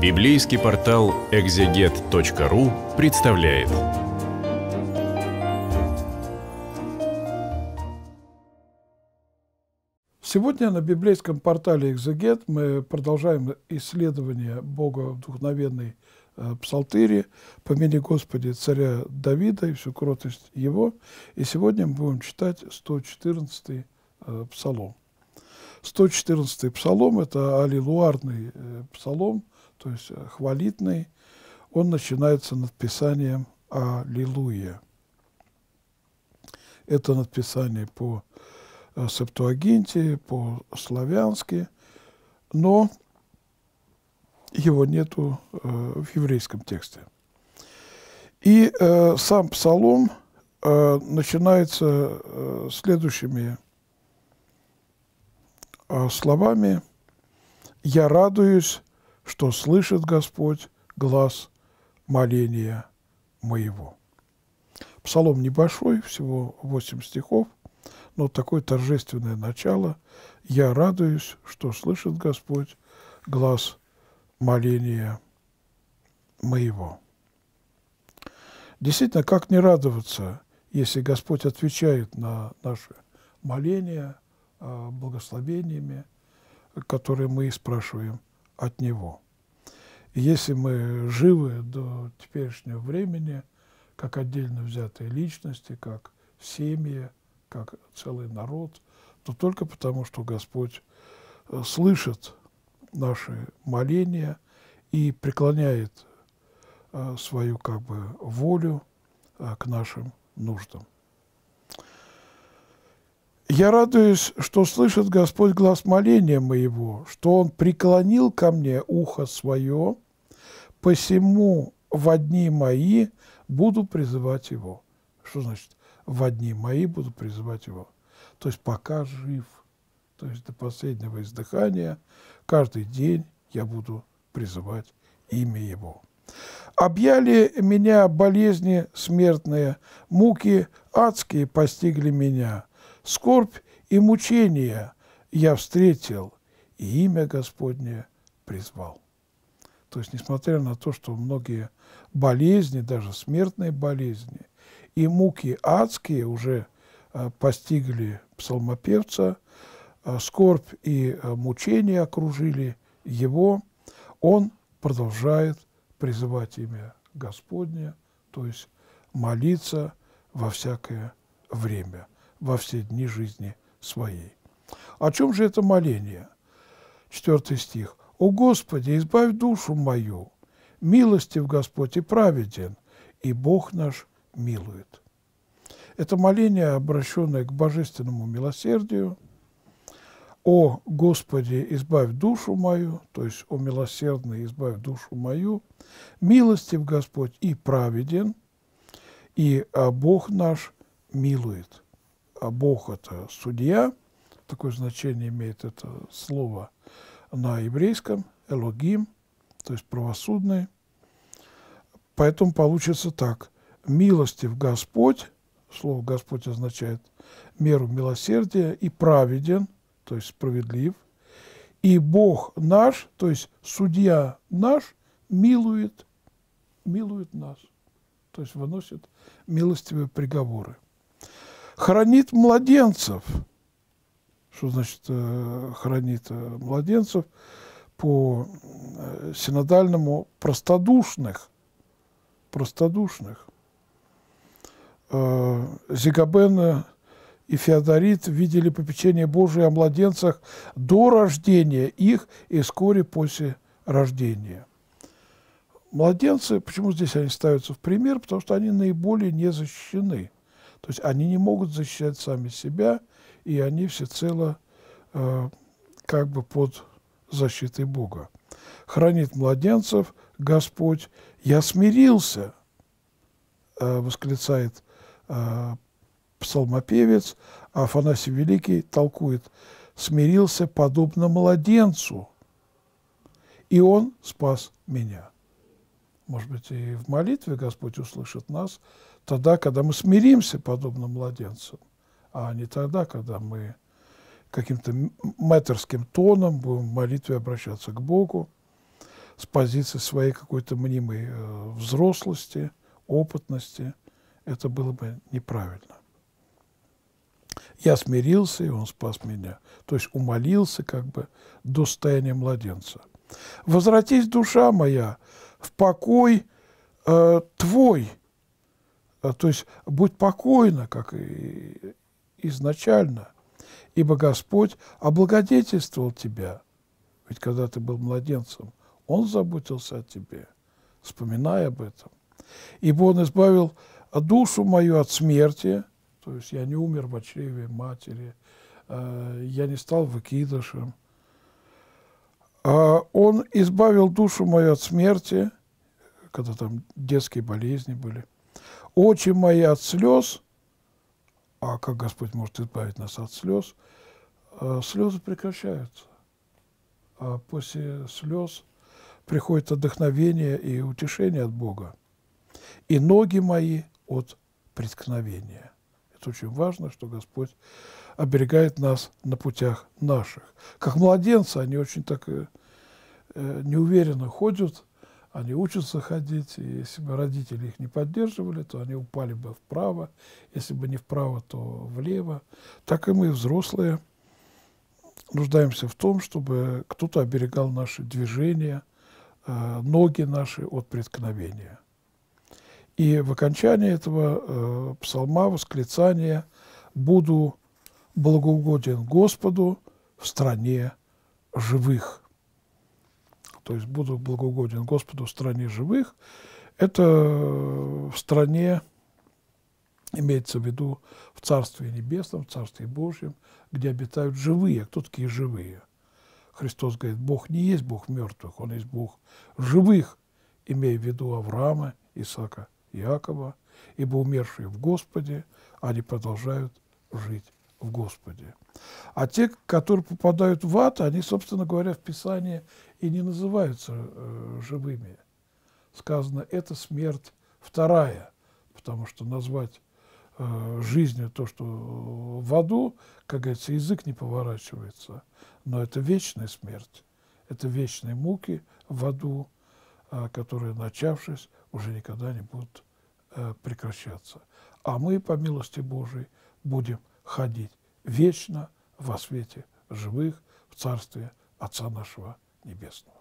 Библейский портал экзегет.ру представляет. Сегодня на библейском портале «Экзегет» мы продолжаем исследование Бога вдохновенной э, псалтыри «Помяни Господи царя Давида и всю кротость его». И сегодня мы будем читать 114-й э, псалом. 114-й псалом – это аллилуарный э, псалом, то есть э, хвалитный, он начинается надписанием «Аллилуйя». Это надписание по э, Септуагинте, по-славянски, но его нету э, в еврейском тексте. И сам псалом начинается следующими словами. «Я радуюсь что слышит Господь глаз моления моего. Псалом небольшой, всего восемь стихов, но такое торжественное начало. «Я радуюсь, что слышит Господь глаз моления моего». Действительно, как не радоваться, если Господь отвечает на наши моления а, благословениями, которые мы и спрашиваем – от него. И если мы живы до теперешнего времени, как отдельно взятые личности, как семьи, как целый народ, то только потому, что Господь э, слышит наши моления и преклоняет э, свою как бы волю э, к нашим нуждам. Я радуюсь, что слышит Господь глаз моления моего, что Он преклонил ко мне ухо свое, посему в одни мои буду призывать Его. Что значит «в одни мои буду призывать Его»? То есть пока жив, то есть до последнего издыхания, каждый день я буду призывать имя Его. Объяли меня болезни смертные, муки адские постигли меня – скорбь и мучения я встретил, и имя Господне призвал. То есть, несмотря на то, что многие болезни, даже смертные болезни, и муки адские уже а, постигли псалмопевца, а, скорбь и а, мучения окружили его, он продолжает призывать имя Господне, то есть молиться во всякое время во все дни жизни своей. О чем же это моление? Четвертый стих. «О Господи, избавь душу мою! Милостив Господь и праведен, и Бог наш милует». Это моление, обращенное к божественному милосердию. «О Господи, избавь душу мою», то есть «О милосердный, избавь душу мою», «Милостив Господь и праведен, и а, Бог наш милует» а Бог – это судья, такое значение имеет это слово на еврейском, элогим, то есть правосудный. Поэтому получится так. Милостив Господь, слово Господь означает меру милосердия, и праведен, то есть справедлив, и Бог наш, то есть судья наш, милует, милует нас, то есть выносит милостивые приговоры хранит младенцев. Что значит э, хранит э, младенцев? По э, синодальному простодушных. Простодушных. Зигабен и Феодорит видели попечение Божие о младенцах до рождения их и вскоре после рождения. Младенцы, почему здесь они ставятся в пример? Потому что они наиболее не защищены – то есть они не могут защищать сами себя, и они всецело э, как бы под защитой Бога. Хранит младенцев Господь. Я смирился, э, восклицает э, псалмопевец, а Афанасий Великий толкует, смирился подобно младенцу, и он спас меня. Может быть, и в молитве Господь услышит нас, тогда, когда мы смиримся, подобно младенцу, а не тогда, когда мы каким-то мэтерским тоном будем в молитве обращаться к Богу с позиции своей какой-то мнимой э, взрослости, опытности. Это было бы неправильно. Я смирился, и он спас меня. То есть умолился как бы до состояния младенца. «Возвратись, душа моя, в покой э, твой, а, то есть будь покойна, как и изначально, ибо Господь облагодетельствовал тебя. Ведь когда ты был младенцем, Он заботился о тебе, вспоминая об этом. Ибо Он избавил душу мою от смерти, то есть я не умер в чреве матери, э, я не стал выкидышем. А Он избавил душу мою от смерти, когда там детские болезни были – очи мои от слез, а как Господь может избавить нас от слез, а, слезы прекращаются. А после слез приходит отдохновение и утешение от Бога. И ноги мои от преткновения. Это очень важно, что Господь оберегает нас на путях наших. Как младенцы, они очень так э, э, неуверенно ходят, они учатся ходить, и если бы родители их не поддерживали, то они упали бы вправо, если бы не вправо, то влево. Так и мы, взрослые, нуждаемся в том, чтобы кто-то оберегал наши движения, э, ноги наши от преткновения. И в окончании этого э, псалма восклицание «Буду благоугоден Господу в стране живых» то есть буду благоугоден Господу в стране живых, это в стране, имеется в виду в Царстве Небесном, в Царстве Божьем, где обитают живые. Кто такие живые? Христос говорит, Бог не есть Бог мертвых, Он есть Бог живых, имея в виду Авраама, Исаака, Иакова, ибо умершие в Господе, они продолжают жить в Господе. А те, которые попадают в ад, они, собственно говоря, в Писании и не называются э, живыми. Сказано, это смерть вторая, потому что назвать э, жизнью то, что в аду, как говорится, язык не поворачивается, но это вечная смерть, это вечные муки в аду, э, которые, начавшись, уже никогда не будут э, прекращаться. А мы, по милости Божией, будем ходить вечно во свете живых в Царстве Отца нашего Небесного.